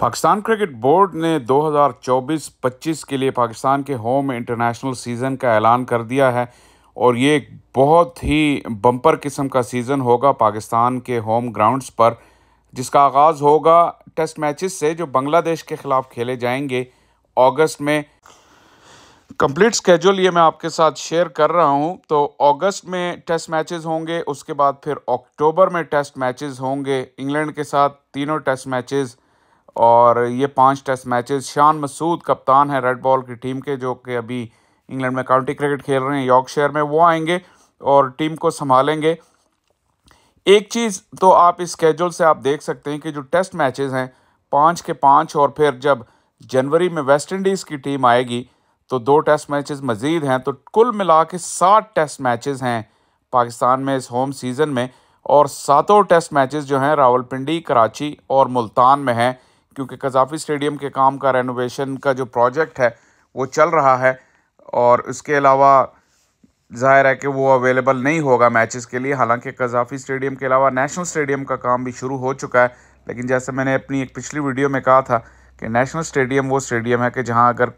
Pakistan cricket board ने 2024-25 के लिए पाकिस्तान के होम इंटरनेशनल सीज़न का ऐलान कर दिया है और ये एक बहुत ही बम्पर किस्म का सीज़न होगा पाकिस्तान के होम ग्राउंड्स पर जिसका आगाज़ होगा टेस्ट मैचेस से जो बांग्लादेश के ख़िलाफ़ खेले जाएंगे अगस्त में कंप्लीट स्केजूल ये मैं आपके साथ शेयर कर रहा हूँ तो अगस्त में टेस्ट मैचेस होंगे उसके बाद फिर अक्टूबर में टेस्ट मैचेस होंगे इंग्लैंड के साथ तीनों टेस्ट मैचेस और ये पांच टेस्ट मैचेस शान मसूद कप्तान है रेड बॉल की टीम के जो कि अभी इंग्लैंड में काउंटी क्रिकेट खेल रहे हैं यॉर्कशायर में वो आएंगे और टीम को संभालेंगे एक चीज़ तो आप इस स्केजूल से आप देख सकते हैं कि जो टेस्ट मैचेस हैं पाँच के पाँच और फिर जब जनवरी में वेस्ट इंडीज़ की टीम आएगी तो दो टेस्ट मैचेस मज़ीद हैं तो कुल मिला के सात टेस्ट मैचेस हैं पाकिस्तान में इस होम सीज़न में और सातों टेस्ट मैचेस जो हैं रावलपिंडी कराची और मुल्तान में हैं क्योंकि कजाफी स्टेडियम के काम का रेनोवेशन का जो प्रोजेक्ट है वो चल रहा है और इसके अलावा ज़ाहिर है कि वो अवेलेबल नहीं होगा मैचेस के लिए हालांकि कजाफी स्टेडियम के अलावा नेशनल स्टेडियम का काम भी शुरू हो चुका है लेकिन जैसे मैंने अपनी एक पिछली वीडियो में कहा था कि नेशनल स्टेडियम वो स्टेडियम है कि जहाँ अगर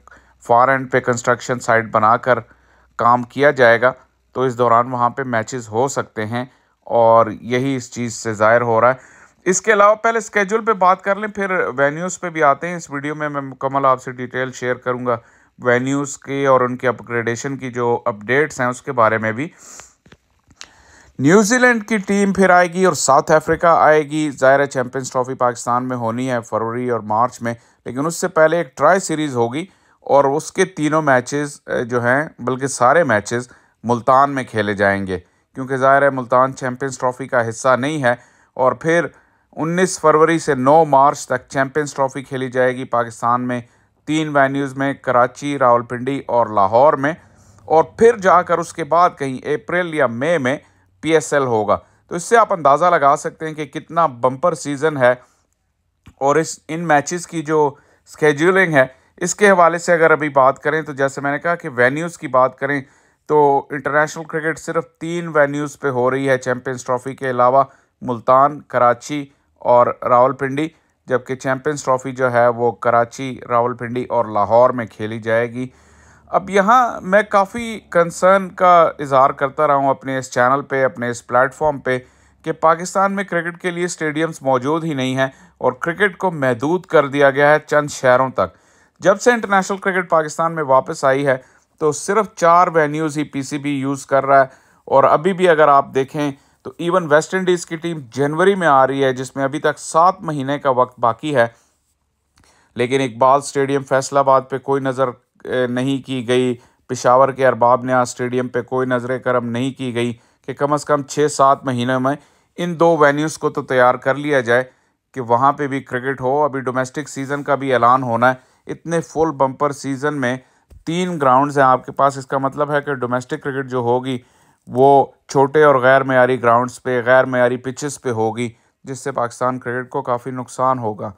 फार एंड पे कंस्ट्रक्शन साइट बनाकर काम किया जाएगा तो इस दौरान वहाँ पर मैचज़ हो सकते हैं और यही इस चीज़ से ज़ाहिर हो रहा है इसके अलावा पहले स्केड्यूल पे बात कर लें फिर वेन्यूज़ पे भी आते हैं इस वीडियो में मैं मुकम्मल आपसे डिटेल शेयर करूँगा वेन्यूज़ के और उनके अपग्रेडेशन की जो अपडेट्स हैं उसके बारे में भी न्यूजीलैंड की टीम फिर आएगी और साउथ अफ्रीका आएगी ज़ाहिर चैम्पियंस ट्रॉफी पाकिस्तान में होनी है फरवरी और मार्च में लेकिन उससे पहले एक ट्राई सीरीज़ होगी और उसके तीनों मैचेस जो हैं बल्कि सारे मैचेस मुल्तान में खेले जाएंगे क्योंकि ज़ाहिर है मुल्तान चैम्पियंस ट्रॉफी का हिस्सा नहीं है और फिर 19 फरवरी से 9 मार्च तक चैंपियंस ट्रॉफी खेली जाएगी पाकिस्तान में तीन वेन्यूज़ में कराची रावलपिंडी और लाहौर में और फिर जाकर उसके बाद कहीं अप्रैल या मई में पीएसएल होगा तो इससे आप अंदाज़ा लगा सकते हैं कि कितना बम्पर सीज़न है और इस इन मैचेस की जो स्केड्यूलिंग है इसके हवाले से अगर अभी बात करें तो जैसे मैंने कहा कि वेन्यूज़ की बात करें तो इंटरनेशनल क्रिकेट सिर्फ तीन वेन्यूज़ पर हो रही है चैम्पियंस ट्रॉफी के अलावा मुल्तान कराची और रावलपिंडी जबकि चैम्पियंस ट्रॉफ़ी जो है वो कराची रावलपिंडी और लाहौर में खेली जाएगी अब यहाँ मैं काफ़ी कंसर्न का इजहार करता रहा हूँ अपने इस चैनल पे अपने इस प्लेटफॉर्म पे कि पाकिस्तान में क्रिकेट के लिए स्टेडियम्स मौजूद ही नहीं हैं और क्रिकेट को महदूद कर दिया गया है चंद शहरों तक जब से इंटरनेशनल क्रिकेट पाकिस्तान में वापस आई है तो सिर्फ चार वेन्यूज़ ही पी यूज़ कर रहा है और अभी भी अगर आप देखें तो इवन वेस्ट इंडीज़ की टीम जनवरी में आ रही है जिसमें अभी तक सात महीने का वक्त बाकी है लेकिन इकबाल स्टेडियम फैसलाबाद पे कोई नज़र नहीं की गई पिशावर के अरबाब ने स्टेडियम पे कोई नज़र करम नहीं की गई कि कम अज़ कम छः सात महीने में इन दो वेन्यूज़ को तो तैयार कर लिया जाए कि वहाँ पर भी क्रिकेट हो अभी डोमेस्टिक सीज़न का भी ऐलान होना है इतने फुल बम्पर सीज़न में तीन ग्राउंड्स हैं आपके पास इसका मतलब है कि डोमेस्टिक क्रिकेट जो होगी वो छोटे और गैर मैारी ग्राउंड्स पे गैर मैारी पिचेस पे होगी जिससे पाकिस्तान क्रिकेट को काफ़ी नुकसान होगा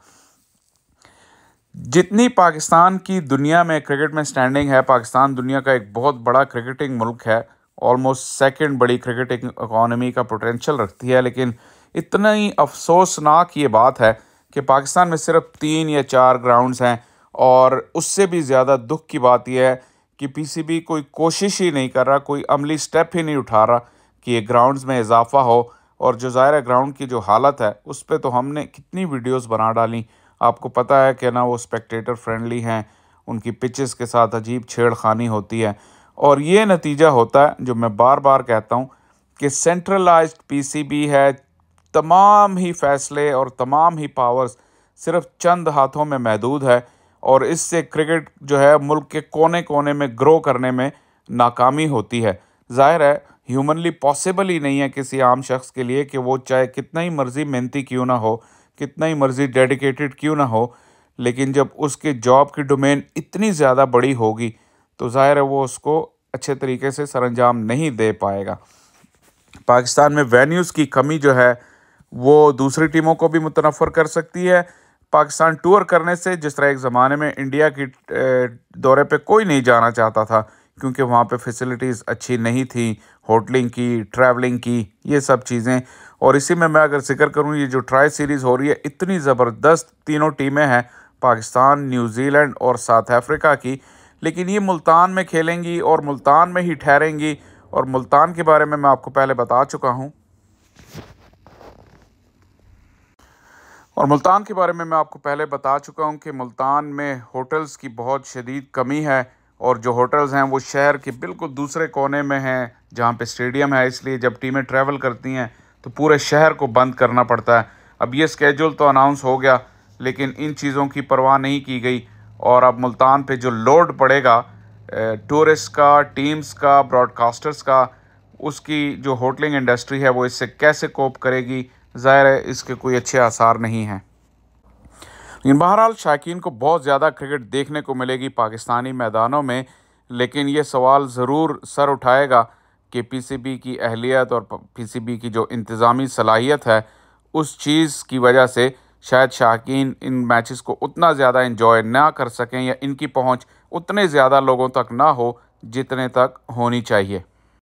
जितनी पाकिस्तान की दुनिया में क्रिकेट में स्टैंडिंग है पाकिस्तान दुनिया का एक बहुत बड़ा क्रिकेटिंग मुल्क है ऑलमोस्ट सेकंड बड़ी क्रिकेटिंग इकॉनमी का पोटेंशियल रखती है लेकिन इतना ही अफसोसनाक ये बात है कि पाकिस्तान में सिर्फ तीन या चार ग्राउंड्स हैं और उससे भी ज़्यादा दुख की बात यह है कि पीसीबी कोई कोशिश ही नहीं कर रहा कोई अमली स्टेप ही नहीं उठा रहा कि ये ग्राउंड्स में इजाफा हो और जो ज़ाहिर ग्राउंड की जो हालत है उस पर तो हमने कितनी वीडियोज़ बना डाली आपको पता है कि ना वो स्पेक्टेटर फ्रेंडली हैं उनकी पिचेस के साथ अजीब छेड़खानी होती है और ये नतीजा होता है जो मैं बार बार कहता हूँ कि सेंट्रलाइज्ड पीसीबी है तमाम ही फैसले और तमाम ही पावर्स सिर्फ चंद हाथों में महदूद है और इससे क्रिकेट जो है मुल्क के कोने कोने में ग्रो करने में नाकामी होती है ज़ाहिर है ह्यूमनली पॉसिबल ही नहीं है किसी आम शख्स के लिए कि वो चाहे कितना ही मर्ज़ी मेहनती क्यों ना हो कितना ही मर्ज़ी डेडिकेटेड क्यों ना हो लेकिन जब उसके जॉब की डोमेन इतनी ज़्यादा बड़ी होगी तो ज़ाहिर है वो उसको अच्छे तरीके से सरंजाम नहीं दे पाएगा पाकिस्तान में वेन्यूज़ की कमी जो है वो दूसरी टीमों को भी मुतनफ़र कर सकती है पाकिस्तान टूर करने से जिस तरह एक ज़माने में इंडिया की दौरे पे कोई नहीं जाना चाहता था क्योंकि वहाँ पे फैसिलिटीज़ अच्छी नहीं थी होटलिंग की ट्रैवलिंग की ये सब चीज़ें और इसी में मैं अगर जिक्र करूँ ये जो ट्राई सीरीज़ हो रही है इतनी ज़बरदस्त तीनों टीमें हैं पाकिस्तान न्यूजीलैंड और साउथ अफ्रीका की लेकिन ये मुल्तान में खेलेंगी और मुल्तान में ही ठहरेंगी और मुल्तान के बारे में मैं आपको पहले बता चुका हूँ और मुल्तान के बारे में मैं आपको पहले बता चुका हूँ कि मुल्तान में होटल्स की बहुत शदीद कमी है और जो होटल्स हैं वो शहर के बिल्कुल दूसरे कोने में हैं जहाँ पे स्टेडियम है इसलिए जब टीमें ट्रैवल करती हैं तो पूरे शहर को बंद करना पड़ता है अब ये स्केजूल तो अनाउंस हो गया लेकिन इन चीज़ों की परवाह नहीं की गई और अब मुल्तान पे जो लोड पड़ेगा टूरिस्ट का टीम्स का ब्रॉडकास्टर्स का उसकी जो होटलिंग इंडस्ट्री है वो इससे कैसे कोप करेगी ज़ाहिर है इसके कोई अच्छे आसार नहीं हैं लेकिन बहरहाल शायकीन को बहुत ज़्यादा क्रिकेट देखने को मिलेगी पाकिस्तानी मैदानों में लेकिन ये सवाल ज़रूर सर उठाएगा कि पीसीबी की अहलियत और पीसीबी की जो इंतज़ामी सलाहियत है उस चीज़ की वजह से शायद शाकिन इन मैचेस को उतना ज़्यादा इन्जॉय ना कर सकें या इनकी पहुँच उतने ज़्यादा लोगों तक ना हो जितने तक होनी चाहिए